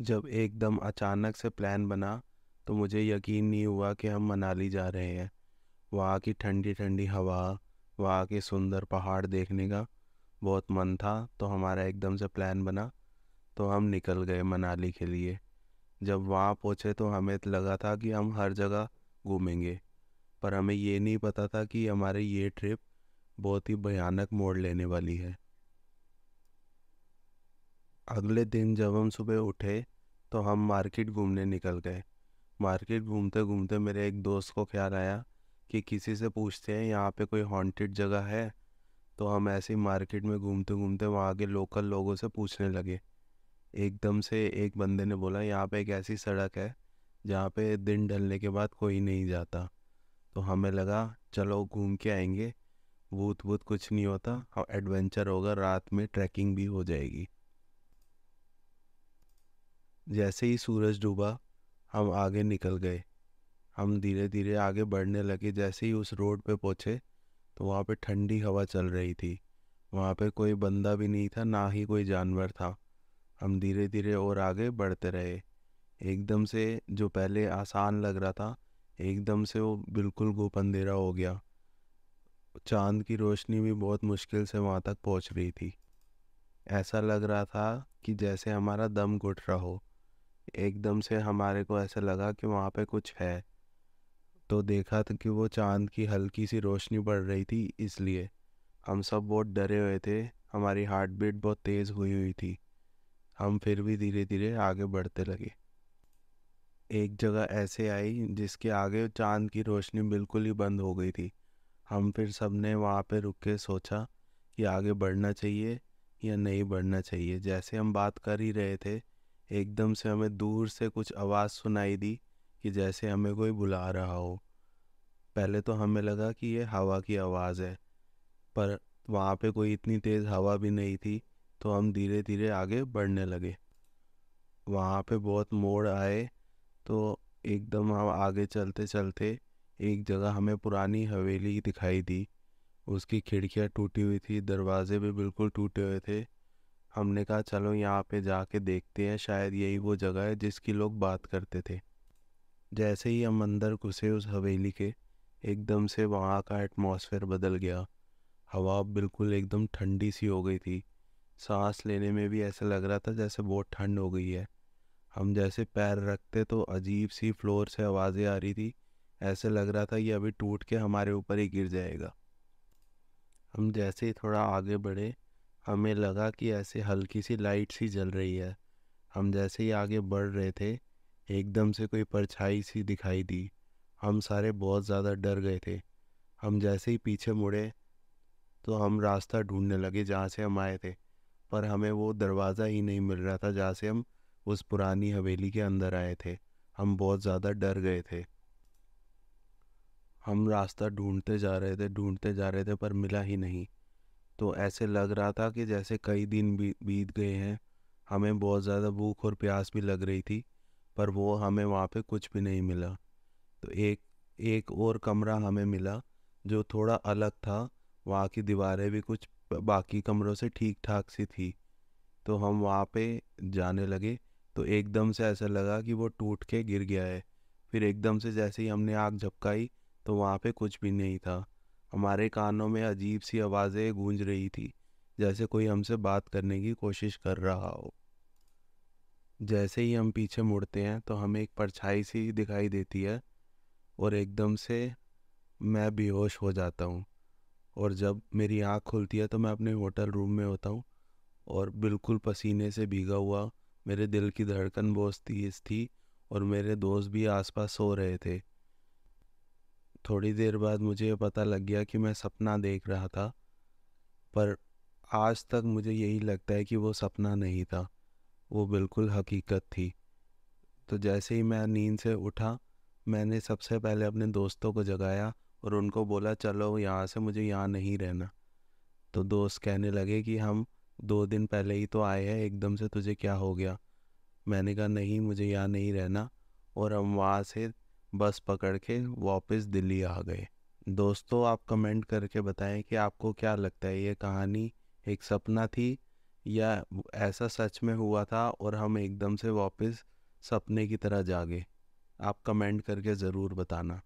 जब एकदम अचानक से प्लान बना तो मुझे यकीन नहीं हुआ कि हम मनाली जा रहे हैं वहाँ की ठंडी ठंडी हवा वहाँ के सुंदर पहाड़ देखने का बहुत मन था तो हमारा एकदम से प्लान बना तो हम निकल गए मनाली के लिए जब वहाँ पहुँचे तो हमें लगा था कि हम हर जगह घूमेंगे पर हमें ये नहीं पता था कि हमारी ये ट्रिप बहुत ही भयानक मोड़ लेने वाली है अगले दिन जब हम सुबह उठे तो हम मार्केट घूमने निकल गए मार्केट घूमते घूमते मेरे एक दोस्त को ख्याल आया कि किसी से पूछते हैं यहाँ पे कोई हॉन्टेड जगह है तो हम ऐसे ही मार्केट में घूमते घूमते वहाँ के लोकल लोगों से पूछने लगे एकदम से एक बंदे ने बोला यहाँ पे एक ऐसी सड़क है जहाँ पे दिन ढलने के बाद कोई नहीं जाता तो हमें लगा चलो घूम के आएंगे भूत भूत कुछ नहीं होता एडवेंचर होगा रात में ट्रैकिंग भी हो जाएगी जैसे ही सूरज डूबा हम आगे निकल गए हम धीरे धीरे आगे बढ़ने लगे जैसे ही उस रोड पे पहुँचे तो वहाँ पे ठंडी हवा चल रही थी वहाँ पे कोई बंदा भी नहीं था ना ही कोई जानवर था हम धीरे धीरे और आगे बढ़ते रहे एकदम से जो पहले आसान लग रहा था एकदम से वो बिल्कुल गोप अंधेरा हो गया चांद की रोशनी भी बहुत मुश्किल से वहाँ तक पहुँच रही थी ऐसा लग रहा था कि जैसे हमारा दम घुट रहा हो एकदम से हमारे को ऐसा लगा कि वहाँ पे कुछ है तो देखा था कि वो चांद की हल्की सी रोशनी बढ़ रही थी इसलिए हम सब बहुत डरे हुए थे हमारी हार्ट बीट बहुत तेज़ हुई हुई थी हम फिर भी धीरे धीरे आगे बढ़ते लगे एक जगह ऐसे आई जिसके आगे चांद की रोशनी बिल्कुल ही बंद हो गई थी हम फिर सब ने वहाँ पर रुक के सोचा कि आगे बढ़ना चाहिए या नहीं बढ़ना चाहिए जैसे हम बात कर ही रहे थे एकदम से हमें दूर से कुछ आवाज़ सुनाई दी कि जैसे हमें कोई बुला रहा हो पहले तो हमें लगा कि ये हवा की आवाज़ है पर वहाँ पे कोई इतनी तेज़ हवा भी नहीं थी तो हम धीरे धीरे आगे बढ़ने लगे वहाँ पे बहुत मोड़ आए तो एकदम हम आगे चलते चलते एक जगह हमें पुरानी हवेली दिखाई दी उसकी खिड़कियाँ टूटी हुई थी दरवाजे भी बिल्कुल टूटे हुए थे हमने कहा चलो यहाँ पे जाके देखते हैं शायद यही वो जगह है जिसकी लोग बात करते थे जैसे ही हम अंदर घुसे उस हवेली के एकदम से वहाँ का एटमॉस्फेयर बदल गया हवा बिल्कुल एकदम ठंडी सी हो गई थी सांस लेने में भी ऐसा लग रहा था जैसे बहुत ठंड हो गई है हम जैसे पैर रखते तो अजीब सी फ्लोर से आवाज़ें आ रही थी ऐसे लग रहा था ये अभी टूट के हमारे ऊपर ही गिर जाएगा हम जैसे ही थोड़ा आगे बढ़े हमें लगा कि ऐसे हल्की सी लाइट सी जल रही है हम जैसे ही आगे बढ़ रहे थे एकदम से कोई परछाई सी दिखाई दी हम सारे बहुत ज़्यादा डर गए थे हम जैसे ही पीछे मुड़े तो हम रास्ता ढूंढने लगे जहाँ से हम आए थे पर हमें वो दरवाज़ा ही नहीं मिल रहा था जहाँ से हम उस पुरानी हवेली के अंदर आए थे हम बहुत ज़्यादा डर गए थे हम रास्ता ढूंढते जा रहे थे ढूंढते जा रहे थे पर मिला ही नहीं तो ऐसे लग रहा था कि जैसे कई दिन बीत गए हैं हमें बहुत ज़्यादा भूख और प्यास भी लग रही थी पर वो हमें वहाँ पे कुछ भी नहीं मिला तो एक एक और कमरा हमें मिला जो थोड़ा अलग था वहाँ की दीवारें भी कुछ बाकी कमरों से ठीक ठाक सी थी तो हम वहाँ पे जाने लगे तो एकदम से ऐसा लगा कि वो टूट के गिर गया है फिर एकदम से जैसे ही हमने आग झपकाई तो वहाँ पे कुछ भी नहीं था हमारे कानों में अजीब सी आवाज़ें गूंज रही थी जैसे कोई हमसे बात करने की कोशिश कर रहा हो जैसे ही हम पीछे मुड़ते हैं तो हमें एक परछाई सी दिखाई देती है और एकदम से मैं बेहोश हो जाता हूँ और जब मेरी आँख खुलती है तो मैं अपने होटल रूम में होता हूँ और बिल्कुल पसीने से भीगा हुआ मेरे दिल की धड़कन बहुत तेज़ थी और मेरे दोस्त भी आसपास सो रहे थे थोड़ी देर बाद मुझे पता लग गया कि मैं सपना देख रहा था पर आज तक मुझे यही लगता है कि वो सपना नहीं था वो बिल्कुल हकीकत थी तो जैसे ही मैं नींद से उठा मैंने सबसे पहले अपने दोस्तों को जगाया और उनको बोला चलो यहाँ से मुझे यहाँ नहीं रहना तो दोस्त कहने लगे कि हम दो दिन पहले ही तो आए हैं एकदम से तुझे क्या हो गया मैंने कहा नहीं मुझे यहाँ नहीं रहना और हम वहाँ से बस पकड़ के वापस दिल्ली आ गए दोस्तों आप कमेंट करके बताएं कि आपको क्या लगता है ये कहानी एक सपना थी या ऐसा सच में हुआ था और हम एकदम से वापस सपने की तरह जागे आप कमेंट करके ज़रूर बताना